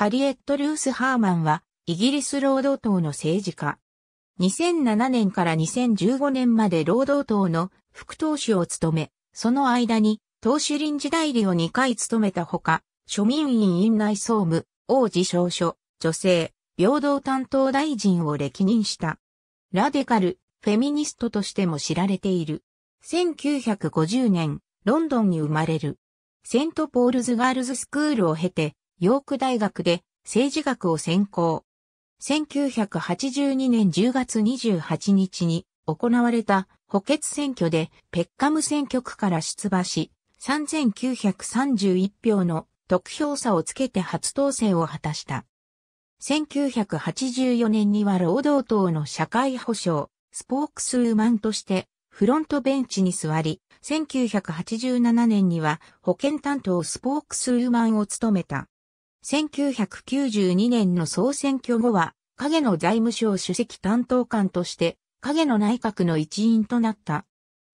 ハリエット・ルース・ハーマンは、イギリス労働党の政治家。2007年から2015年まで労働党の副党首を務め、その間に党首臨時代理を2回務めたほか、庶民委院内総務、王子証書、女性、平等担当大臣を歴任した。ラデカル、フェミニストとしても知られている。1950年、ロンドンに生まれる。セントポールズガールズスクールを経て、ヨーク大学で政治学を専攻。1982年10月28日に行われた補欠選挙でペッカム選挙区から出馬し、3931票の得票差をつけて初当選を果たした。1984年には労働党の社会保障、スポークスウーマンとしてフロントベンチに座り、1987年には保健担当スポークスウーマンを務めた。1992年の総選挙後は、影の財務省主席担当官として、影の内閣の一員となった。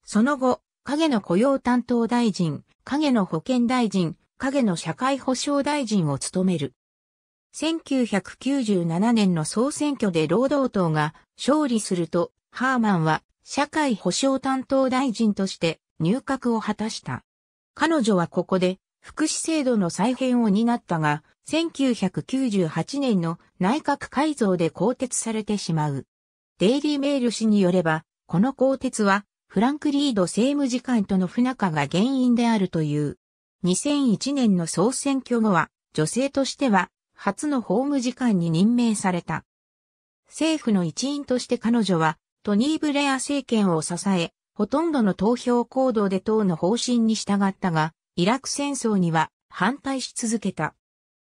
その後、影の雇用担当大臣、影の保健大臣、影の社会保障大臣を務める。1997年の総選挙で労働党が勝利すると、ハーマンは社会保障担当大臣として入閣を果たした。彼女はここで福祉制度の再編を担ったが、1998年の内閣改造で更迭されてしまう。デイリーメール氏によれば、この更迭は、フランク・リード政務次官との不仲が原因であるという。2001年の総選挙後は、女性としては、初の法務次官に任命された。政府の一員として彼女は、トニー・ブレア政権を支え、ほとんどの投票行動で党の方針に従ったが、イラク戦争には反対し続けた。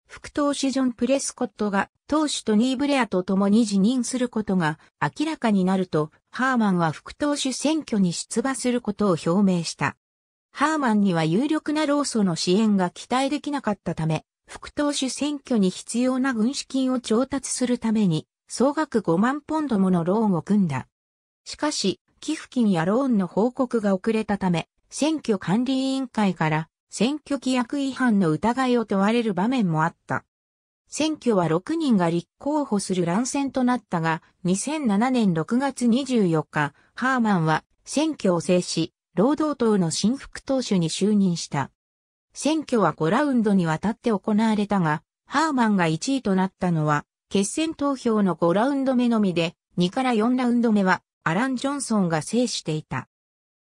副投手ジョン・プレスコットが投手トニー・ブレアと共に辞任することが明らかになると、ハーマンは副投手選挙に出馬することを表明した。ハーマンには有力な労組の支援が期待できなかったため、副投手選挙に必要な軍資金を調達するために、総額5万ポンドものローンを組んだ。しかし、寄付金やローンの報告が遅れたため、選挙管理委員会から選挙規約違反の疑いを問われる場面もあった。選挙は6人が立候補する乱戦となったが、2007年6月24日、ハーマンは選挙を制し、労働党の新副党首に就任した。選挙は5ラウンドにわたって行われたが、ハーマンが1位となったのは、決選投票の5ラウンド目のみで、2から4ラウンド目はアラン・ジョンソンが制していた。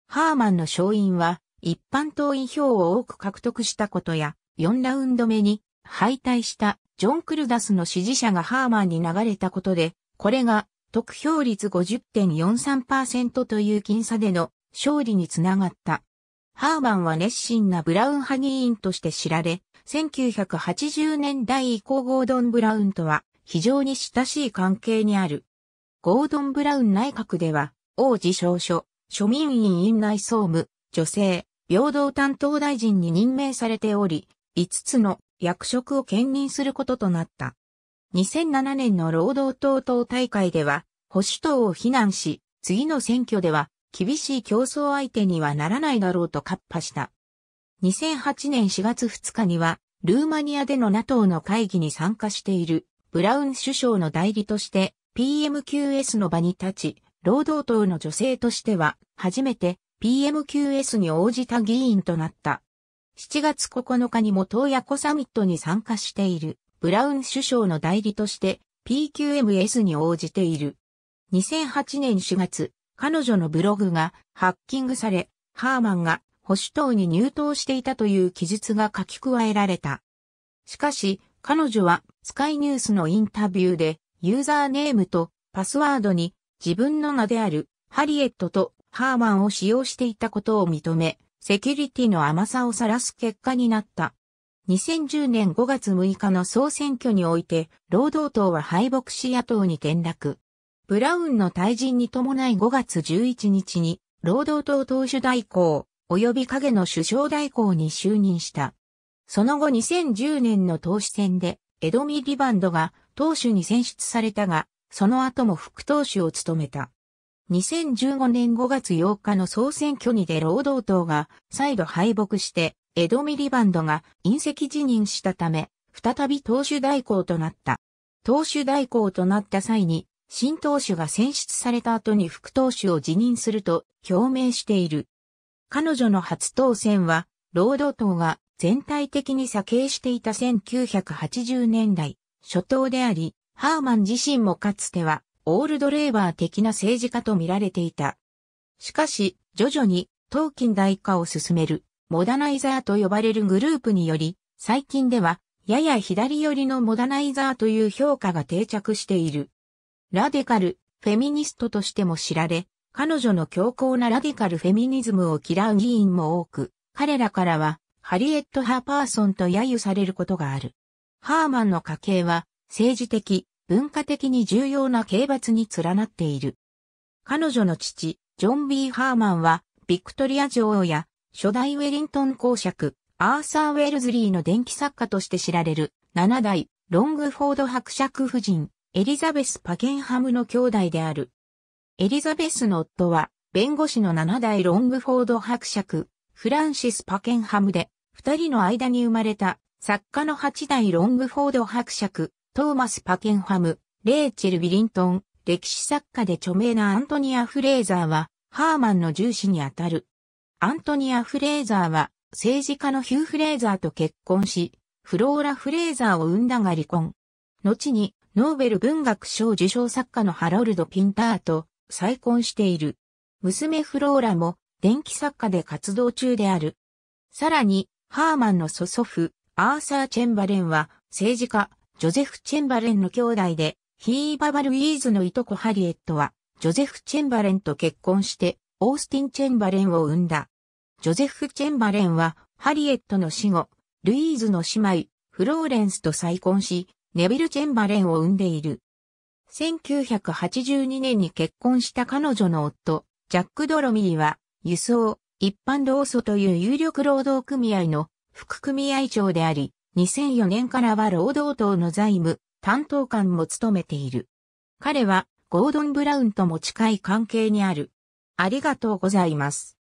ハーマンの勝因は、一般党員票を多く獲得したことや、4ラウンド目に敗退したジョン・クルダスの支持者がハーマンに流れたことで、これが得票率50.43%という僅差での勝利につながった。ハーマンは熱心なブラウン派議員として知られ、1980年代以降ゴードン・ブラウンとは非常に親しい関係にある。ゴードン・ブラウン内閣では、王子少書、庶民院院内総務、女性、平等担当大臣に任命されており、5つの役職を兼任することとなった。2007年の労働党党大会では、保守党を非難し、次の選挙では厳しい競争相手にはならないだろうと割破した。2008年4月2日には、ルーマニアでの NATO の会議に参加しているブラウン首相の代理として PMQS の場に立ち、労働党の女性としては初めて PMQS に応じた議員となった。7月9日にも東爺湖サミットに参加している、ブラウン首相の代理として PQMS に応じている。2008年4月、彼女のブログがハッキングされ、ハーマンが保守党に入党していたという記述が書き加えられた。しかし、彼女はスカイニュースのインタビューでユーザーネームとパスワードに自分の名であるハリエットとハーマンを使用していたことを認め、セキュリティの甘さを晒す結果になった。2010年5月6日の総選挙において、労働党は敗北し野党に転落。ブラウンの退陣に伴い5月11日に、労働党党首代行、及び影の首相代行に就任した。その後2010年の党首選で、エドミ・リバンドが党首に選出されたが、その後も副党首を務めた。2015年5月8日の総選挙にで労働党が再度敗北して、エド・ミリバンドが隕石辞任したため、再び党首代行となった。党首代行となった際に、新党首が選出された後に副党首を辞任すると表明している。彼女の初当選は、労働党が全体的に左傾していた1980年代初頭であり、ハーマン自身もかつてはオールドレーバー的な政治家と見られていた。しかし、徐々に、党近代化を進める、モダナイザーと呼ばれるグループにより、最近では、やや左寄りのモダナイザーという評価が定着している。ラデカル、フェミニストとしても知られ、彼女の強硬なラディカルフェミニズムを嫌う議員も多く、彼らからは、ハリエット・ハーパーソンと揶揄されることがある。ハーマンの家系は、政治的、文化的に重要な刑罰に連なっている。彼女の父、ジョン・ B・ ハーマンは、ビクトリア女王や、初代ウェリントン公爵、アーサー・ウェルズリーの電気作家として知られる、7代、ロングフォード伯爵夫人、エリザベス・パケンハムの兄弟である。エリザベスの夫は、弁護士の7代ロングフォード伯爵、フランシス・パケンハムで、二人の間に生まれた、作家の8代ロングフォード伯爵、トーマス・パケンハム、レーチェル・ウィリントン、歴史作家で著名なアントニア・フレーザーは、ハーマンの重視にあたる。アントニア・フレーザーは、政治家のヒュー・フレーザーと結婚し、フローラ・フレーザーを生んだが離婚。後に、ノーベル文学賞受賞作家のハロルド・ピンターと再婚している。娘フローラも電気作家で活動中である。さらに、ハーマンの祖祖父、アーサー・チェンバレンは政治家、ジョゼフ・チェンバレンの兄弟で、ヒーババルイーズのいとこハリエットは、ジョゼフ・チェンバレンと結婚して、オースティン・チェンバレンを生んだ。ジョゼフ・チェンバレンは、ハリエットの死後、ルイーズの姉妹、フローレンスと再婚し、ネビル・チェンバレンを生んでいる。1982年に結婚した彼女の夫、ジャック・ドロミーは、輸送、一般労組という有力労働組合の副組合長であり、2004年からは労働党の財務担当官も務めている。彼はゴードン・ブラウンとも近い関係にある。ありがとうございます。